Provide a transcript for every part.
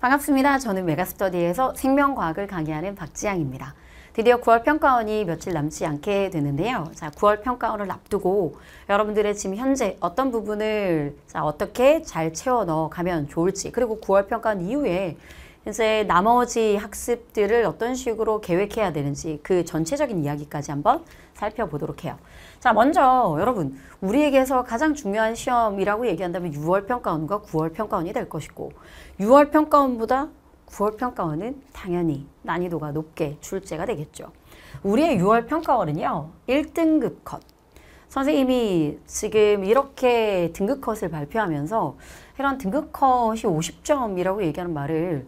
반갑습니다. 저는 메가스터디에서 생명과학을 강의하는 박지향입니다. 드디어 9월 평가원이 며칠 남지 않게 되는데요. 자, 9월 평가원을 앞두고 여러분들의 지금 현재 어떤 부분을 자, 어떻게 잘 채워 넣어가면 좋을지 그리고 9월 평가원 이후에 이제 나머지 학습들을 어떤 식으로 계획해야 되는지 그 전체적인 이야기까지 한번 살펴보도록 해요. 자, 먼저 여러분 우리에게서 가장 중요한 시험이라고 얘기한다면 6월 평가원과 9월 평가원이 될 것이고 6월 평가원보다 9월 평가원은 당연히 난이도가 높게 출제가 되겠죠. 우리의 6월 평가원은요. 1등급 컷. 선생님이 지금 이렇게 등급 컷을 발표하면서 이런 등급 컷이 50점이라고 얘기하는 말을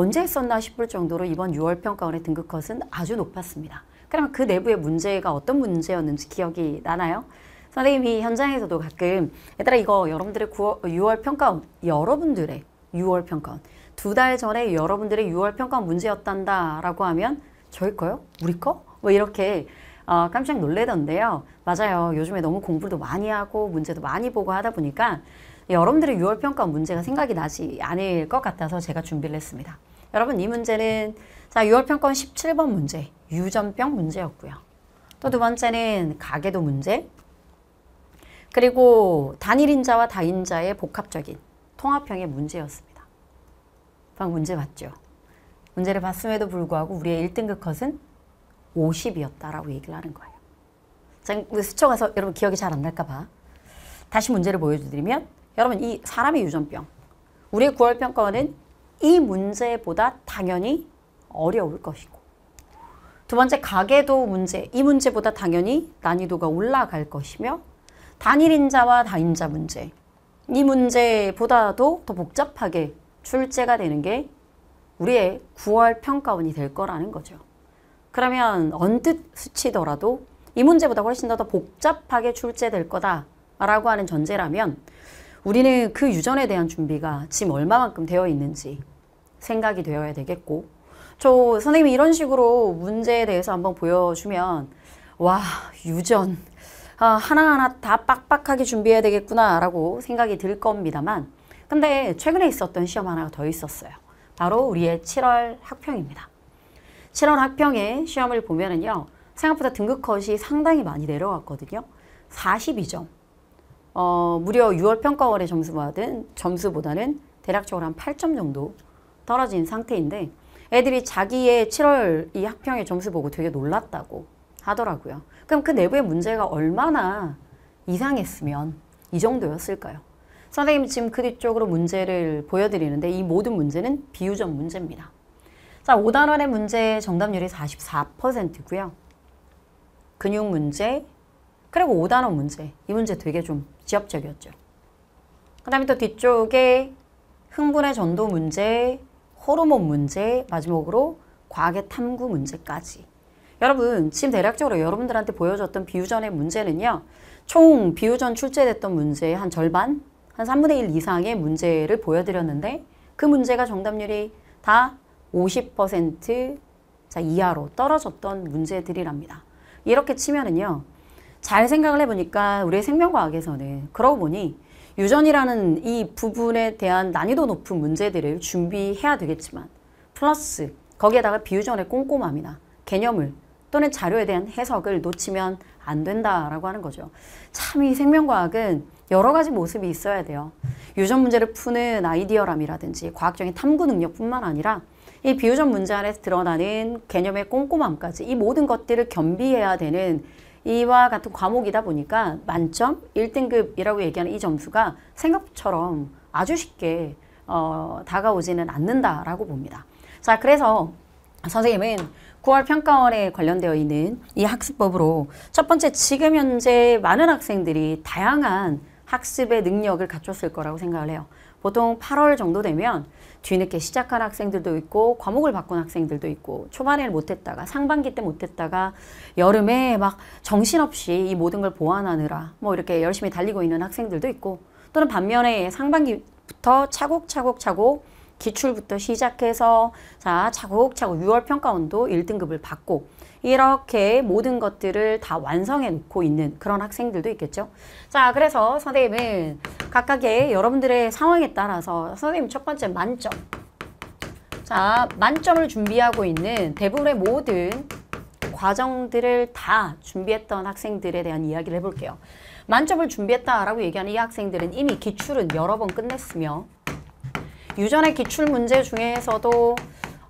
언제 했었나 싶을 정도로 이번 6월 평가원의 등급 컷은 아주 높았습니다. 그러면 그 내부의 문제가 어떤 문제였는지 기억이 나나요? 선생님이 현장에서도 가끔 얘들아 이거 여러분들의 9월, 6월 평가원 여러분들의 6월 평가원 두 달 전에 여러분들의 6월 평가원 문제였단다 라고 하면 저희 거요? 우리 거? 뭐 이렇게 어, 깜짝 놀래던데요. 맞아요. 요즘에 너무 공부도 많이 하고 문제도 많이 보고 하다 보니까 여러분들의 6월 평가 원 문제가 생각이 나지 않을 것 같아서 제가 준비를 했습니다. 여러분 이 문제는 자 6월 평가원 17번 문제 유전병 문제였고요. 또 두 번째는 가계도 문제 그리고 단일인자와 다인자의 복합적인 통합형의 문제였습니다. 방 문제 맞죠? 문제를 봤음에도 불구하고 우리의 1등급 컷은 50이었다라고 얘기를 하는 거예요. 자, 스쳐가서 여러분 기억이 잘 안 날까 봐. 다시 문제를 보여드리면 여러분 이 사람의 유전병 우리의 9월 평가원 이 문제보다 당연히 어려울 것이고 두 번째 가계도 문제 이 문제보다 당연히 난이도가 올라갈 것이며 단일인자와 다인자 문제 이 문제보다도 더 복잡하게 출제가 되는 게 우리의 9월 평가원이 될 거라는 거죠. 그러면 언뜻 스치더라도 이 문제보다 훨씬 더, 더 복잡하게 출제될 거다라고 하는 전제라면 우리는 그 유전에 대한 준비가 지금 얼마만큼 되어 있는지 생각이 되어야 되겠고 저 선생님이 이런 식으로 문제에 대해서 한번 보여주면 와 유전 아, 하나하나 다 빡빡하게 준비해야 되겠구나 라고 생각이 들 겁니다만 근데 최근에 있었던 시험 하나가 더 있었어요. 바로 우리의 7월 학평입니다. 7월 학평의 시험을 보면은요. 생각보다 등급컷이 상당히 많이 내려왔거든요. 42점. 어, 무려 6월 평가원의 점수보다는, 점수보다는 대략적으로 한 8점 정도 떨어진 상태인데 애들이 자기의 7월 이 학평의 점수 보고 되게 놀랐다고 하더라고요. 그럼 그 내부의 문제가 얼마나 이상했으면 이 정도였을까요? 선생님 지금 그 뒤쪽으로 문제를 보여드리는데 이 모든 문제는 비유적 문제입니다. 자, 5단원의 문제 정답률이 44%고요. 근육 문제, 그리고 5단원 문제. 이 문제 되게 좀 지엽적이었죠. 그 다음에 또 뒤쪽에 흥분의 전도 문제, 호르몬 문제, 마지막으로 과학의 탐구 문제까지. 여러분, 지금 대략적으로 여러분들한테 보여줬던 비유전의 문제는요. 총 비유전 출제됐던 문제의 한 절반, 한 3분의 1 이상의 문제를 보여드렸는데 그 문제가 정답률이 다 50% 이하로 떨어졌던 문제들이랍니다. 이렇게 치면은요. 잘 생각을 해보니까 우리의 생명과학에서는 그러고 보니 유전이라는 이 부분에 대한 난이도 높은 문제들을 준비해야 되겠지만 플러스 거기에다가 비유전의 꼼꼼함이나 개념을 또는 자료에 대한 해석을 놓치면 안 된다라고 하는 거죠. 참 이 생명과학은 여러 가지 모습이 있어야 돼요. 유전 문제를 푸는 아이디어람이라든지 과학적인 탐구 능력뿐만 아니라 이 비유전 문제 안에 서 드러나는 개념의 꼼꼼함까지 이 모든 것들을 겸비해야 되는 이와 같은 과목이다 보니까 만점 1등급이라고 얘기하는 이 점수가 생각처럼 아주 쉽게 어, 다가오지는 않는다라고 봅니다. 자, 그래서 선생님은 9월 평가원에 관련되어 있는 이 학습법으로 첫 번째 지금 현재 많은 학생들이 다양한 학습의 능력을 갖췄을 거라고 생각을 해요. 보통 8월 정도 되면 뒤늦게 시작한 학생들도 있고 과목을 바꾼 학생들도 있고 초반에는 못했다가 상반기 때 못했다가 여름에 막 정신없이 이 모든 걸 보완하느라 뭐 이렇게 열심히 달리고 있는 학생들도 있고 또는 반면에 상반기부터 차곡차곡차곡 기출부터 시작해서 자 차곡차곡 6월 평가원도 1등급을 받고 이렇게 모든 것들을 다 완성해 놓고 있는 그런 학생들도 있겠죠. 자 그래서 선생님은 각각의 여러분들의 상황에 따라서 선생님 첫 번째 만점 자 만점을 준비하고 있는 대부분의 모든 과정들을 다 준비했던 학생들에 대한 이야기를 해볼게요. 만점을 준비했다라고 얘기하는 이 학생들은 이미 기출은 여러 번 끝냈으며 유전의 기출 문제 중에서도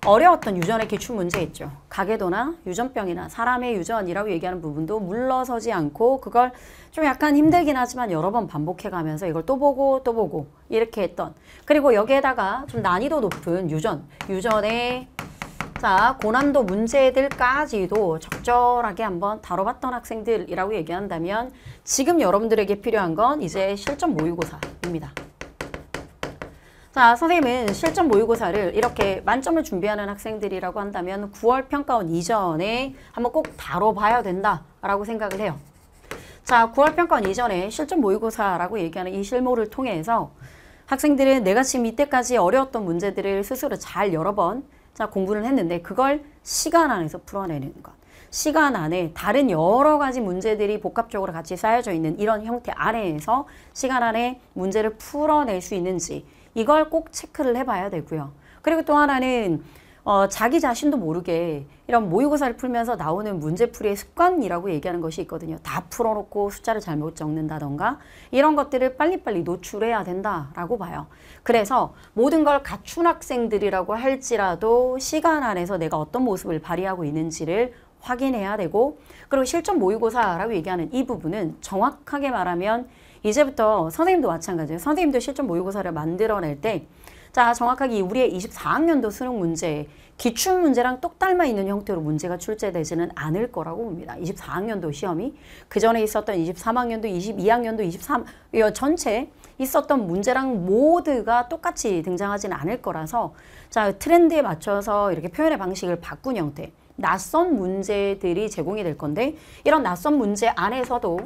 어려웠던 유전의 기출 문제 있죠. 가계도나 유전병이나 사람의 유전이라고 얘기하는 부분도 물러서지 않고 그걸 좀 약간 힘들긴 하지만 여러 번 반복해가면서 이걸 또 보고 또 보고 이렇게 했던 그리고 여기에다가 좀 난이도 높은 유전, 유전의 자 고난도 문제들까지도 적절하게 한번 다뤄봤던 학생들이라고 얘기한다면 지금 여러분들에게 필요한 건 이제 실전 모의고사입니다. 자, 선생님은 실전 모의고사를 이렇게 만점을 준비하는 학생들이라고 한다면 9월 평가원 이전에 한번 꼭 다뤄봐야 된다라고 생각을 해요. 자, 9월 평가원 이전에 실전 모의고사라고 얘기하는 이 실모를 통해서 학생들은 내가 지금 이때까지 어려웠던 문제들을 스스로 잘 여러 번 자, 공부를 했는데 그걸 시간 안에서 풀어내는 것. 시간 안에 다른 여러 가지 문제들이 복합적으로 같이 쌓여져 있는 이런 형태 아래에서 시간 안에 문제를 풀어낼 수 있는지 이걸 꼭 체크를 해봐야 되고요. 그리고 또 하나는 어, 자기 자신도 모르게 이런 모의고사를 풀면서 나오는 문제풀이의 습관이라고 얘기하는 것이 있거든요. 다 풀어놓고 숫자를 잘못 적는다던가 이런 것들을 빨리빨리 노출해야 된다라고 봐요. 그래서 모든 걸 갖춘 학생들이라고 할지라도 시간 안에서 내가 어떤 모습을 발휘하고 있는지를 확인해야 되고 그리고 실전 모의고사라고 얘기하는 이 부분은 정확하게 말하면 이제부터 선생님도 마찬가지예요. 선생님도 실전 모의고사를 만들어낼 때 자, 정확하게 우리의 24학년도 수능 문제, 기출 문제랑 똑 닮아 있는 형태로 문제가 출제되지는 않을 거라고 봅니다. 24학년도 시험이 그 전에 있었던 23학년도, 22학년도, 23 전체 있었던 문제랑 모두가 똑같이 등장하지는 않을 거라서 자, 트렌드에 맞춰서 이렇게 표현의 방식을 바꾼 형태. 낯선 문제들이 제공이 될 건데 이런 낯선 문제 안에서도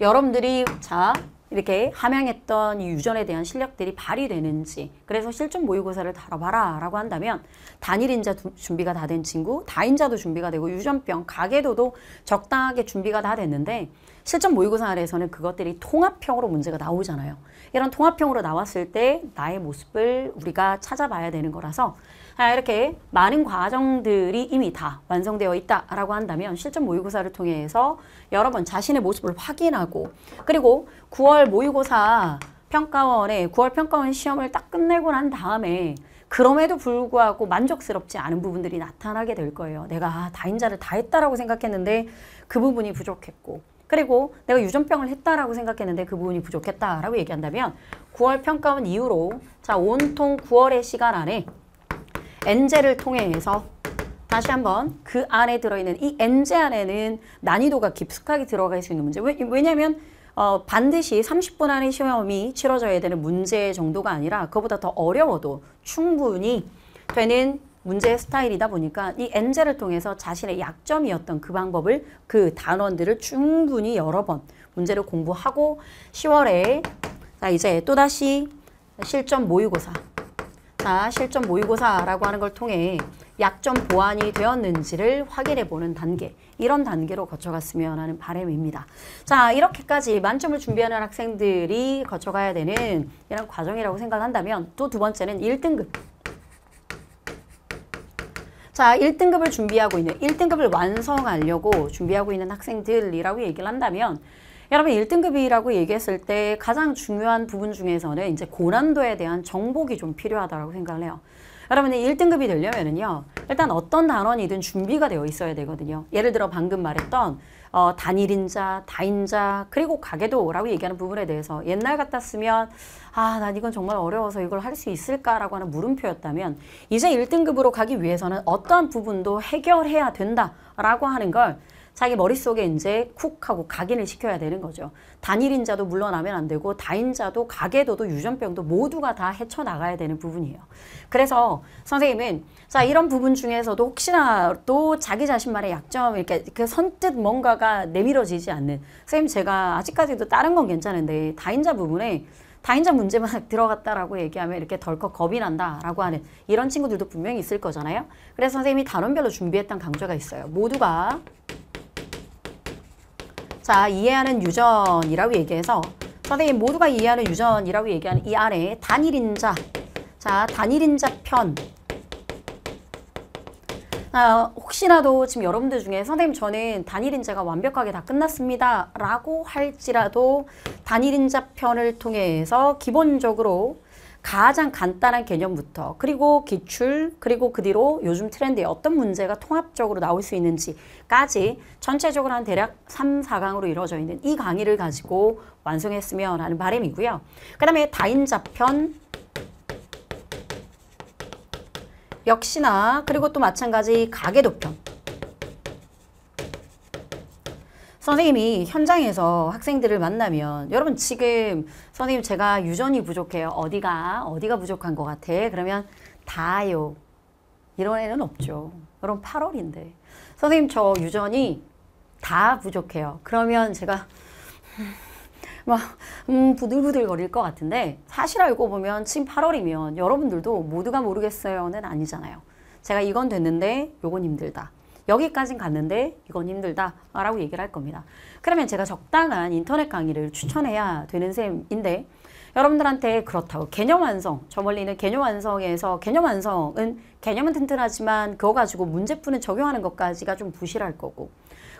여러분들이 자 이렇게 함양했던 이 유전에 대한 실력들이 발휘되는지 그래서 실전 모의고사를 다뤄봐라 라고 한다면 단일인자 준비가 다 된 친구 다인자도 준비가 되고 유전병 가계도도 적당하게 준비가 다 됐는데 실전 모의고사 아래에서는 그것들이 통합형으로 문제가 나오잖아요 이런 통합형으로 나왔을 때 나의 모습을 우리가 찾아봐야 되는 거라서 아, 이렇게 많은 과정들이 이미 다 완성되어 있다라고 한다면 실전 모의고사를 통해서 여러 분 자신의 모습을 확인하고 그리고 9월 모의고사 평가원에 9월 평가원 시험을 딱 끝내고 난 다음에 그럼에도 불구하고 만족스럽지 않은 부분들이 나타나게 될 거예요. 내가 아, 다인자를 다 했다라고 생각했는데 그 부분이 부족했고 그리고 내가 유전병을 했다라고 생각했는데 그 부분이 부족했다라고 얘기한다면 9월 평가원 이후로 자 온통 9월의 시간 안에 엔젤을 통해서 다시 한번 그 안에 들어있는 이 엔젤 안에는 난이도가 깊숙하게 들어갈 수 있는 문제 왜, 냐하면 어, 반드시 30분 안에 시험이 치러져야 되는 문제 정도가 아니라 그보다 더 어려워도 충분히 되는 문제의 스타일이다 보니까 이 엔젤을 통해서 자신의 약점이었던 그 방법을 그 단원들을 충분히 여러 번 문제를 공부하고 10월에 자 이제 또다시 실전 모의고사 모의고사 실전 모의고사라고 하는 걸 통해 약점 보완이 되었는지를 확인해 보는 단계 이런 단계로 거쳐갔으면 하는 바람입니다. 자 이렇게까지 만점을 준비하는 학생들이 거쳐가야 되는 이런 과정이라고 생각한다면 또 두 번째는 1등급 자, 1등급을 준비하고 있는, 1등급을 완성하려고 준비하고 있는 학생들이라고 얘기를 한다면 여러분 1등급이라고 얘기했을 때 가장 중요한 부분 중에서는 이제 고난도에 대한 정복이 좀 필요하다고 생각을 해요. 여러분이 1등급이 되려면요 일단 어떤 단원이든 준비가 되어 있어야 되거든요. 예를 들어 방금 말했던 어, 단일인자, 다인자, 그리고 가계도라고 얘기하는 부분에 대해서 옛날 같았으면 아, 난 이건 정말 어려워서 이걸 할 수 있을까라고 하는 물음표였다면 이제 1등급으로 가기 위해서는 어떠한 부분도 해결해야 된다라고 하는 걸 자기 머릿속에 이제 쿡 하고 각인을 시켜야 되는 거죠. 단일인자도 물러나면 안 되고 다인자도 가계도도 유전병도 모두가 다 헤쳐나가야 되는 부분이에요. 그래서 선생님은 자 이런 부분 중에서도 혹시나 또 자기 자신만의 약점 이렇게 그 선뜻 뭔가가 내밀어지지 않는 선생님 제가 아직까지도 다른 건 괜찮은데 다인자 부분에 다인자 문제만 들어갔다라고 얘기하면 이렇게 덜컥 겁이 난다라고 하는 이런 친구들도 분명히 있을 거잖아요. 그래서 선생님이 단원별로 준비했던 강좌가 있어요. 모두가 자, 이해하는 유전이라고 얘기해서 선생님 모두가 이해하는 유전이라고 얘기하는 이 아래 단일인자 자, 단일인자 편 아, 혹시라도 지금 여러분들 중에 선생님 저는 단일인자가 완벽하게 다 끝났습니다 라고 할지라도 단일인자 편을 통해서 기본적으로 가장 간단한 개념부터 그리고 기출 그리고 그 뒤로 요즘 트렌드에 어떤 문제가 통합적으로 나올 수 있는지까지 전체적으로 한 대략 3, 4강으로 이루어져 있는 이 강의를 가지고 완성했으면 하는 바람이고요. 그 다음에 다인자편 역시나 그리고 또 마찬가지 가계도편 선생님이 현장에서 학생들을 만나면 여러분 지금 선생님 제가 유전이 부족해요. 어디가 어디가 부족한 것 같아? 그러면 다요. 이런 애는 없죠. 여러분 8월인데 선생님 저 유전이 다 부족해요. 그러면 제가 막 음, 부들부들 거릴 것 같은데 사실 알고 보면 지금 8월이면 여러분들도 모두가 모르겠어요는 아니잖아요. 제가 이건 됐는데 요건 힘들다. 여기까진 갔는데 이건 힘들다라고 얘기를 할 겁니다. 그러면 제가 적당한 인터넷 강의를 추천해야 되는 셈인데 여러분들한테 그렇다고 개념 완성, 저 멀리는 개념 완성에서 개념 완성은 개념은 튼튼하지만 그거 가지고 문제 푸는 적용하는 것까지가 좀 부실할 거고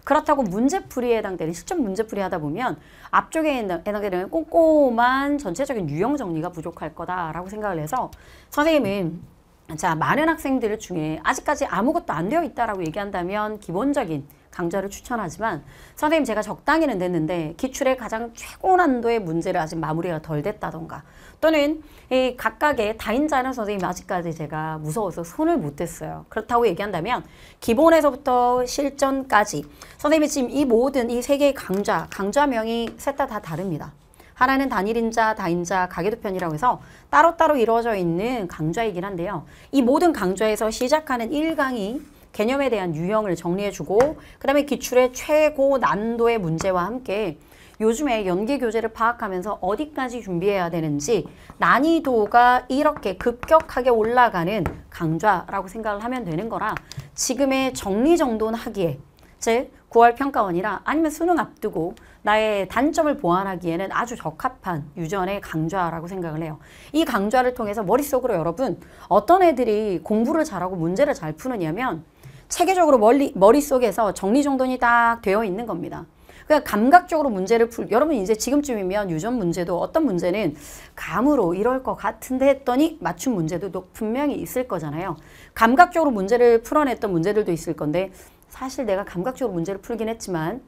그렇다고 문제풀이에 해당되는 실전 문제풀이 하다 보면 앞쪽에 해당되는 꼼꼼한 전체적인 유형 정리가 부족할 거다라고 생각을 해서 선생님은 자 많은 학생들 중에 아직까지 아무것도 안 되어 있다라고 얘기한다면 기본적인 강좌를 추천하지만 선생님 제가 적당히는 됐는데 기출의 가장 최고 난도의 문제를 아직 마무리가 덜 됐다던가 또는 이 각각의 다인자는 선생님 아직까지 제가 무서워서 손을 못 댔어요. 그렇다고 얘기한다면 기본에서부터 실전까지 선생님이 지금 이 모든 이 세 개의 강좌, 강좌명이 셋 다 다 다릅니다. 하나는 단일인자, 다인자, 가계도편이라고 해서 따로따로 이루어져 있는 강좌이긴 한데요. 이 모든 강좌에서 시작하는 1강이 개념에 대한 유형을 정리해주고 그 다음에 기출의 최고 난도의 문제와 함께 요즘에 연계 교재를 파악하면서 어디까지 준비해야 되는지 난이도가 이렇게 급격하게 올라가는 강좌라고 생각을 하면 되는 거라 지금의 정리정돈하기에 즉 9월 평가원이라 아니면 수능 앞두고 나의 단점을 보완하기에는 아주 적합한 유전의 강좌라고 생각을 해요. 이 강좌를 통해서 머릿속으로 여러분 어떤 애들이 공부를 잘하고 문제를 잘 푸느냐면 체계적으로 멀리, 머릿속에서 정리정돈이 딱 되어 있는 겁니다. 그러니까 감각적으로 문제를 풀 여러분 이제 지금쯤이면 유전 문제도 어떤 문제는 감으로 이럴 것 같은데 했더니 맞춤 문제도 분명히 있을 거잖아요. 감각적으로 문제를 풀어냈던 문제들도 있을 건데 사실 내가 감각적으로 문제를 풀긴 했지만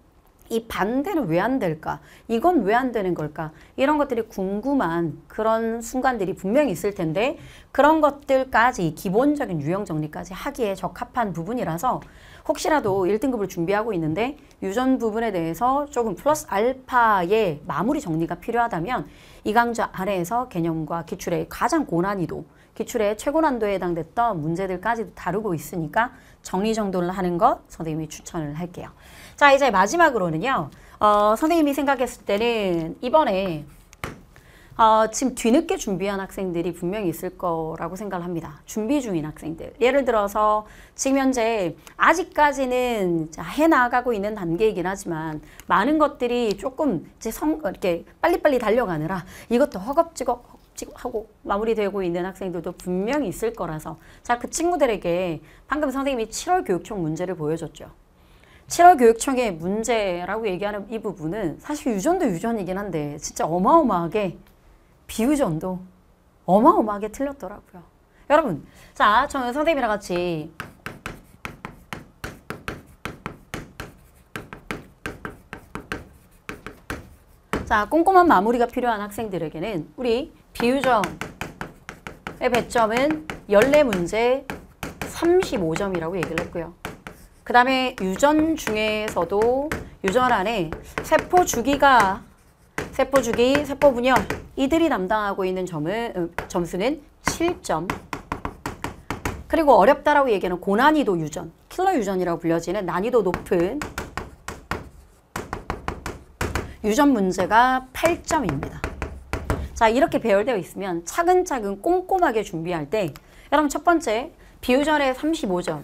이 반대는 왜 안 될까? 이건 왜 안 되는 걸까? 이런 것들이 궁금한 그런 순간들이 분명히 있을 텐데 그런 것들까지 기본적인 유형 정리까지 하기에 적합한 부분이라서 혹시라도 1등급을 준비하고 있는데 유전 부분에 대해서 조금 플러스 알파의 마무리 정리가 필요하다면 이 강좌 아래에서 개념과 기출의 가장 고난이도 기출의 최고 난도에 해당됐던 문제들까지도 다루고 있으니까 정리정돈을 하는 것 선생님이 추천을 할게요. 자 이제 마지막으로는요. 어, 선생님이 생각했을 때는 이번에 어, 지금 뒤늦게 준비한 학생들이 분명히 있을 거라고 생각을 합니다. 준비 중인 학생들. 예를 들어서 지금 현재 아직까지는 해나가고 있는 단계이긴 하지만 많은 것들이 조금 이제 성, 이렇게 빨리빨리 달려가느라 이것도 허겁지겁 하고 마무리되고 있는 학생들도 분명히 있을 거라서 자 그 친구들에게 방금 선생님이 7월 교육청 문제를 보여줬죠. 7월 교육청의 문제라고 얘기하는 이 부분은 사실 유전도 유전이긴 한데 진짜 어마어마하게 비유전도 어마어마하게 틀렸더라고요. 여러분, 자, 저는 선생님이랑 같이 자, 꼼꼼한 마무리가 필요한 학생들에게는 우리 비유정의 배점은 14문제 35점이라고 얘기를 했고요. 그 다음에 유전 중에서도 유전 안에 세포 주기가 세포 주기, 세포 분열 이들이 담당하고 있는 점은 음, 점수는 7점. 그리고 어렵다라고 얘기하는 고난이도 유전, 킬러 유전이라고 불려지는 난이도 높은 유전 문제가 8점입니다. 자 이렇게 배열되어 있으면 차근차근 꼼꼼하게 준비할 때 여러분 첫 번째 비유전의 35점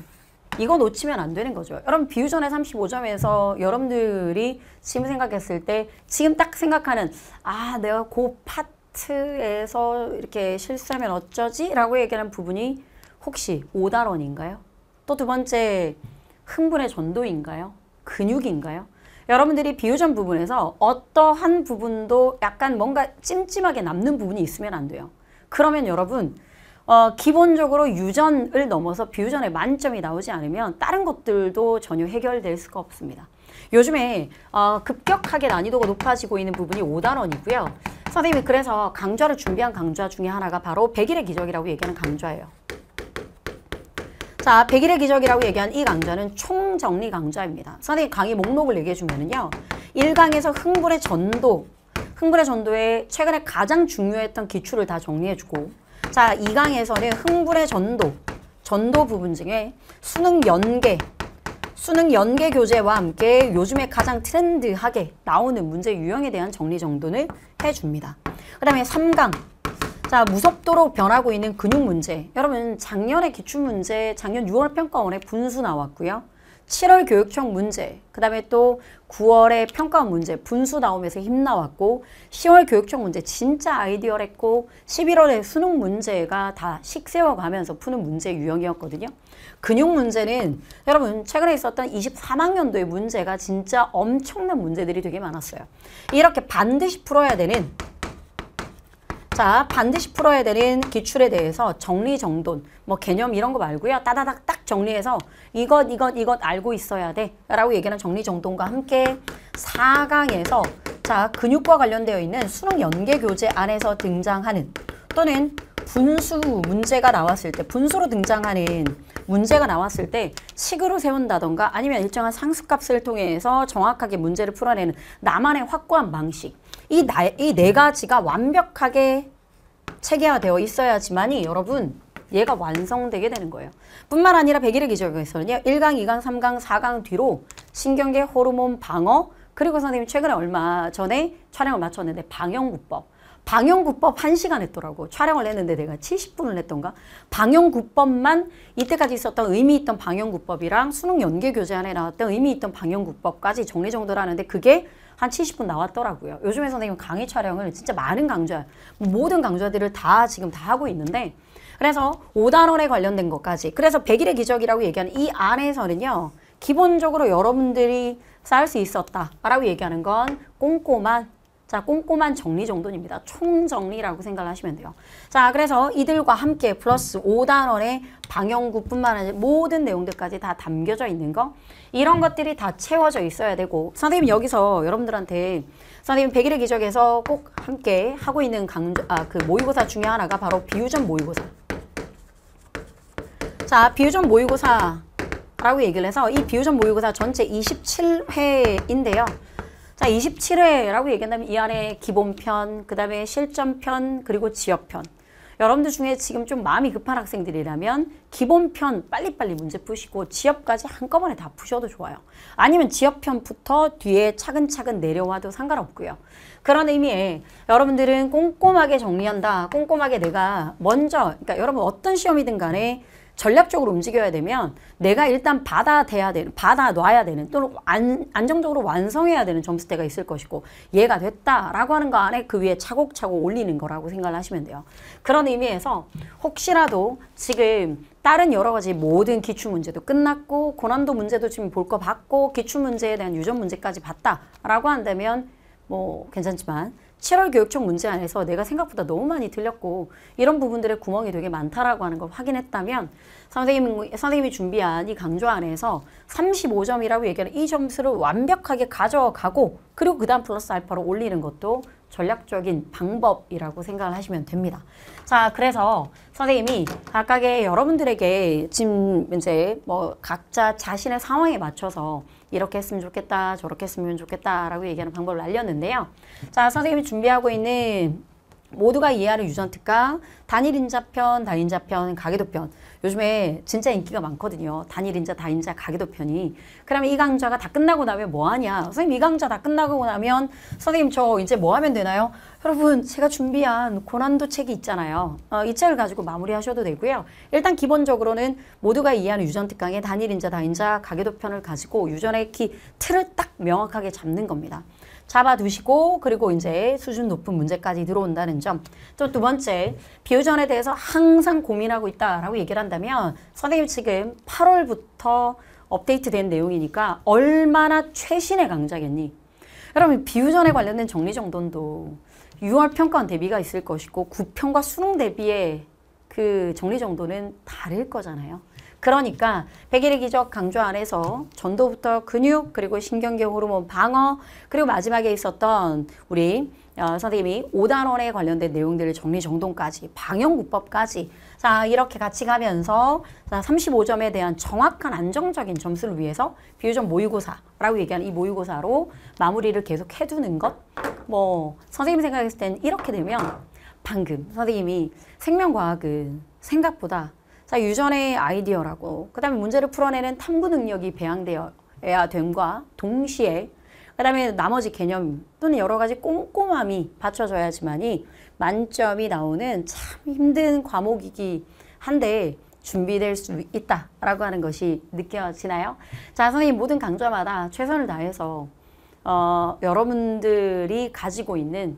이거 놓치면 안 되는 거죠. 여러분 비유전의 35점에서 여러분들이 지금 생각했을 때 지금 딱 생각하는 아 내가 그 파트에서 이렇게 실수하면 어쩌지? 라고 얘기하는 부분이 혹시 오다론인가요? 또 두 번째 흥분의 전도인가요? 근육인가요? 여러분들이 비유전 부분에서 어떠한 부분도 약간 뭔가 찜찜하게 남는 부분이 있으면 안 돼요. 그러면 여러분 어, 기본적으로 유전을 넘어서 비유전의 만점이 나오지 않으면 다른 것들도 전혀 해결될 수가 없습니다. 요즘에 어, 급격하게 난이도가 높아지고 있는 부분이 5단원이고요. 선생님이 그래서 강좌를 준비한 강좌 중에 하나가 바로 100일의 기적이라고 얘기하는 강좌예요. 자, 100일의 기적이라고 얘기한 이 강좌는 총정리 강좌입니다. 선생님 강의 목록을 얘기해 주면요. 1강에서 흥분의 전도, 흥분의 전도에 최근에 가장 중요했던 기출을 다 정리해 주고 자, 2강에서는 흥분의 전도, 전도 부분 중에 수능 연계, 수능 연계 교재와 함께 요즘에 가장 트렌드하게 나오는 문제 유형에 대한 정리 정도는 해줍니다. 그 다음에 3강, 때 무섭도록 변하고 있는 근육 문제 여러분 작년에 기출 문제 작년 6월 평가원에 분수 나왔고요 7월 교육청 문제, 그 다음에 또 9월에 평가 문제, 분수 나오면서 힘 나왔고 10월 교육청 문제 진짜 아이디어했고 11월에 수능 문제가 다 식세워 가면서 푸는 문제 유형이었거든요. 근육 문제는 여러분 최근에 있었던 23학년도의 문제가 진짜 엄청난 문제들이 되게 많았어요. 이렇게 반드시 풀어야 되는 자, 반드시 풀어야 되는 기출에 대해서 정리정돈, 뭐 개념 이런 거 말고요. 따다닥 딱 정리해서 이것, 이것, 이것 알고 있어야 돼 라고 얘기하는 정리정돈과 함께 4강에서 자, 근육과 관련되어 있는 수능 연계 교재 안에서 등장하는 또는 분수 문제가 나왔을 때 분수로 등장하는 문제가 나왔을 때 식으로 세운다던가 아니면 일정한 상수값을 통해서 정확하게 문제를 풀어내는 나만의 확고한 방식 이네 가지가 완벽하게 체계화되어 있어야지만이 여러분 얘가 완성되게 되는 거예요. 뿐만 아니라 백일의 기적에서는요. 1강, 2강, 3강, 4강 뒤로 신경계, 호르몬, 방어 그리고 선생님 최근에 얼마 전에 촬영을 마쳤는데 방영구법 방영구법 1시간 했더라고. 촬영을 했는데 내가 70분을 했던가? 방영구법만 이때까지 있었던 의미 있던 방영구법이랑 수능 연계 교재 안에 나왔던 의미 있던 방영구법까지 정리정돈 하는데 그게 한 70분 나왔더라고요. 요즘에 선생님 강의 촬영을 진짜 많은 강좌, 모든 강좌들을 다 지금 다 하고 있는데 그래서 5단원에 관련된 것까지 그래서 100일의 기적이라고 얘기하는 이 안에서는요. 기본적으로 여러분들이 쌓을 수 있었다라고 얘기하는 건 꼼꼼한 자, 꼼꼼한 정리 정돈입니다. 총정리라고 생각하시면 돼요. 자, 그래서 이들과 함께 플러스 5단원의 방영구뿐만 아니라 모든 내용들까지 다 담겨져 있는 거 이런 것들이 다 채워져 있어야 되고 선생님 여기서 여러분들한테 선생님 백일의 기적에서 꼭 함께 하고 있는 강조, 아, 그 모의고사 중에 하나가 바로 비유전 모의고사 자, 비유전 모의고사라고 얘기를 해서 이 비유전 모의고사 전체 27회인데요. 자, 27회라고 얘기한다면 이 안에 기본편, 그 다음에 실전편, 그리고 지역편. 여러분들 중에 지금 좀 마음이 급한 학생들이라면 기본편 빨리빨리 문제 푸시고 지역까지 한꺼번에 다 푸셔도 좋아요. 아니면 지역편부터 뒤에 차근차근 내려와도 상관없고요. 그런 의미에 여러분들은 꼼꼼하게 정리한다. 꼼꼼하게 내가 먼저 그러니까 여러분 어떤 시험이든 간에 전략적으로 움직여야 되면 내가 일단 받아대야 되는, 받아놔야 되는 또는 안, 안정적으로 완성해야 되는 점수대가 있을 것이고 얘가 됐다라고 하는 거 안에 그 위에 차곡차곡 올리는 거라고 생각을 하시면 돼요. 그런 의미에서 혹시라도 지금 다른 여러 가지 모든 기출문제도 끝났고 고난도 문제도 지금 볼 거 봤고 기출문제에 대한 유전 문제까지 봤다라고 한다면 뭐 괜찮지만 7월 교육청 문제 안에서 내가 생각보다 너무 많이 들렸고 이런 부분들의 구멍이 되게 많다라고 하는 걸 확인했다면 선생님, 선생님이 준비한 이강좌 안에서 35점이라고 얘기하는 이 점수를 완벽하게 가져가고 그리고 그 다음 플러스 알파로 올리는 것도 전략적인 방법이라고 생각을 하시면 됩니다. 자, 그래서 선생님이 각각의 여러분들에게 지금 이제 뭐 각자 자신의 상황에 맞춰서 이렇게 했으면 좋겠다, 저렇게 했으면 좋겠다라고 얘기하는 방법을 알렸는데요. 자, 선생님이 준비하고 있는 모두가 이해하는 유전특강, 단일인자편, 단인자편, 가계도편. 요즘에 진짜 인기가 많거든요. 단일인자, 다인자, 가계도편이. 그러면 이 강좌가 다 끝나고 나면 뭐하냐? 선생님 이 강좌 다 끝나고 나면 선생님 저 이제 뭐 하면 되나요? 여러분 제가 준비한 고난도 책이 있잖아요. 어, 이 책을 가지고 마무리하셔도 되고요. 일단 기본적으로는 모두가 이해하는 유전특강의 단일인자, 다인자, 가계도편을 가지고 유전의 키 틀을 딱 명확하게 잡는 겁니다. 잡아두시고 그리고 이제 수준 높은 문제까지 들어온다는 점. 또 두 번째, 비유전에 대해서 항상 고민하고 있다라고 얘기를 한다면 선생님 지금 8월부터 업데이트된 내용이니까 얼마나 최신의 강좌겠니? 여러분 비유전에 관련된 정리정돈도 6월 평가원 대비가 있을 것이고 9평과 수능 대비의 그 정리정돈은 다를 거잖아요. 그러니까 백일의 기적 강조 안에서 전도부터 근육 그리고 신경계 호르몬 방어 그리고 마지막에 있었던 우리 어, 선생님이 5단원에 관련된 내용들을 정리정돈까지 방영구법까지 자 이렇게 같이 가면서 자, 35점에 대한 정확한 안정적인 점수를 위해서 비유점 모의고사라고 얘기하는 이 모의고사로 마무리를 계속 해두는 것 뭐 선생님 생각했을 땐 이렇게 되면 방금 선생님이 생명과학은 생각보다 자, 유전의 아이디어라고. 그 다음에 문제를 풀어내는 탐구 능력이 배양되어야 됨과 동시에 그 다음에 나머지 개념 또는 여러 가지 꼼꼼함이 받쳐져야지만이 만점이 나오는 참 힘든 과목이기 한데 준비될 수 있다라고 하는 것이 느껴지나요? 자, 선생님 모든 강좌마다 최선을 다해서 어, 여러분들이 가지고 있는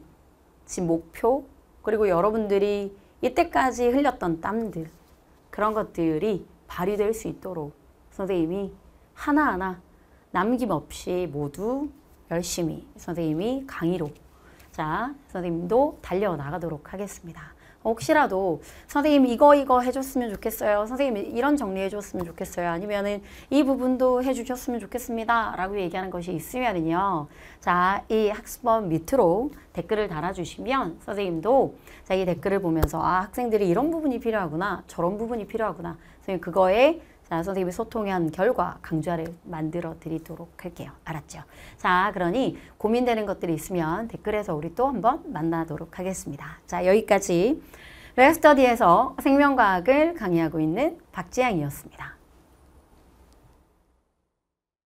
지금 목표 그리고 여러분들이 이때까지 흘렸던 땀들 그런 것들이 발휘될 수 있도록 선생님이 하나하나 남김없이 모두 열심히 선생님이 강의로 자 선생님도 달려나가도록 하겠습니다. 혹시라도 선생님 이거 이거 해줬으면 좋겠어요. 선생님 이런 정리해줬으면 좋겠어요. 아니면은 이 부분도 해주셨으면 좋겠습니다. 라고 얘기하는 것이 있으면은요. 자, 이 학습법 밑으로 댓글을 달아주시면 선생님도 자, 이 댓글을 보면서 아, 학생들이 이런 부분이 필요하구나. 저런 부분이 필요하구나. 선생님 그거에 자, 선생님이 소통한 결과 강좌를 만들어 드리도록 할게요. 알았죠? 자, 그러니 고민되는 것들이 있으면 댓글에서 우리 또 한번 만나도록 하겠습니다. 자, 여기까지 웹스터디에서 생명과학을 강의하고 있는 박지향이었습니다.